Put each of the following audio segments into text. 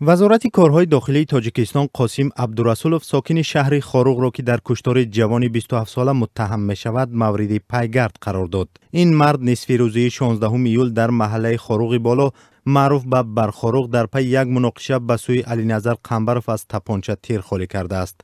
вазорати корҳои дохилии тоҷикистон қосим абдурасулов сокини шаҳри хоруғро ки дар куштори ҷавони бистуҳафтсола муттаҳам мешавад мавриди пайгард қарор дод ин мард нисфи рӯзии шонздаҳум июл дар маҳаллаи хоруғи боло маъруф ба бархоруғ дар пайи як муноқиша ба сӯи алиназар қамбаров аз тапонча тир холӣ кардааст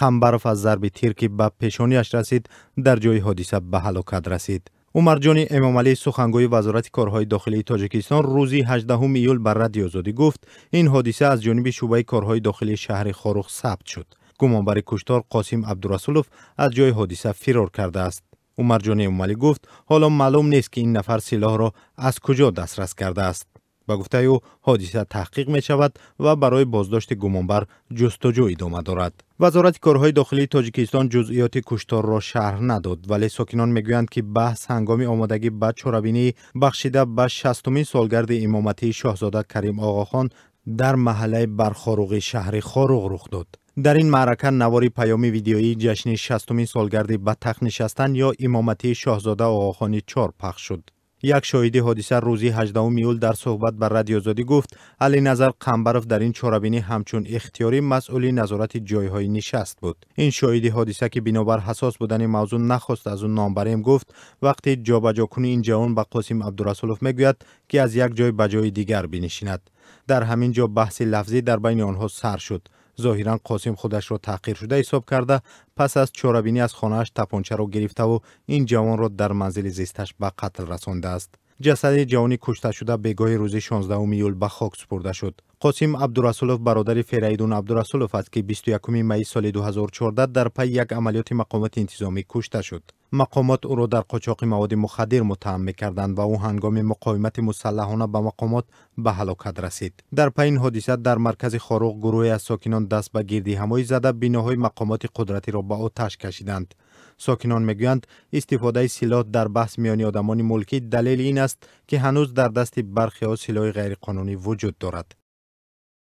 қамбаров аз зарби тир ки ба пешонияш расид дар ҷои ҳодиса ба ҳалокат расид عمرجان امامعلی سخنگوی وزارت کارهای داخلی تاجیکستان روزی 18 ایول بر رادیو آزادی گفت این حادثه از جانب شعبه کارهای داخلی شهر خاروخ ثبت شد گمانبر کشتار قاسم عبدالرسولوف از جای حادثه فرار کرده است عمرجان امامعلی گفت حالا معلوم نیست که این نفر سلاح را از کجا دسترس کرده است به گفته او حادثه تحقیق می شود و برای بازداشت گمانبر جستجو ادامه دارد وزارت کارهای داخلی تاجیکستان جزئیات کشتار را شرح نداد ولی ساکنان میگویند که بحث هنگام آمادگی به چرابینی بخشیده به 60 سالگرد امامتی شاهزاده کریم آقاخان در محله برخاروغ شهر خاروغ رخ داد در این معرکه نواری پیامی ویدیویی جشن 60 سالگرد به تخت نشستن یا امامتی شاهزاده آقاخانی 4 پخش شد یک شاهدی حادثه روزی 18 میول در صحبت بر رادیو آزادی گفت علی نظر قنبرف در این چوربینی همچون اختیاری مسئولی نظارت جایهای نشست بود این شاهدی حادثه که بنابر حساس بودن موضوع نخواست از اون نامبریم گفت وقتی جابجا کنی این جوان به قاسم عبدالرسولوف میگوید که از یک جای به جای دیگر بنشیند در همین جا بحث لفظی در بین آنها سر شد ظاهرا قاسم خودش را تحقیر شده حساب کرده پس از چوربینی از خانهاش تپانچه را گرفته و این جوان را در منزل زیستش به قتل رسانده است جسد جوانی کشته شده بگاه روزی 16 میول به خاک سپرده شد. قاسم عبدالرسولوف برادر فرایدون عبدالرسولوف است که 21 می سال 2014 در پی یک عملیات مقامات انتظامی کشته شد. مقامات او را در قاچاق مواد مخدر متهم کردند و او هنگام مقاومت مسلحانه به مقامات به هلاکت رسید. در پی این حادثه در مرکز خاروق گروه از ساکنان دست به گردی همایی زده بناهای مقامات قدرتی را به آتش کشیدند. ساکنان میگویند استفاده سلاح در بحث میانی آدمان ملکی دلیل این است که هنوز در دست برخی ها سلاح غیرقانونی وجود دارد